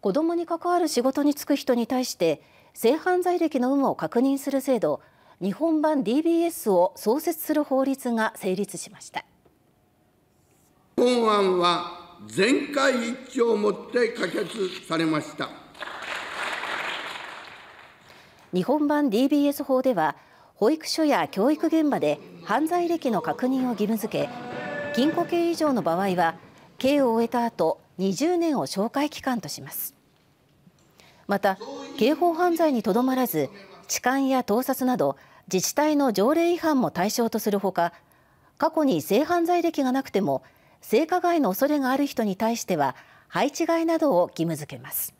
子どもに関わる仕事に就く人に対して性犯罪歴の有無を確認する制度日本版 DBS を創設する法律が成立しました本案は全会一致をもって可決されました日本版 DBS 法では保育所や教育現場で犯罪歴の確認を義務付け禁錮刑以上の場合は刑を終えた後20年を懲戒期間としますまた刑法犯罪にとどまらず痴漢や盗撮など自治体の条例違反も対象とするほか過去に性犯罪歴がなくても性加害の恐れがある人に対しては配置外などを義務付けます。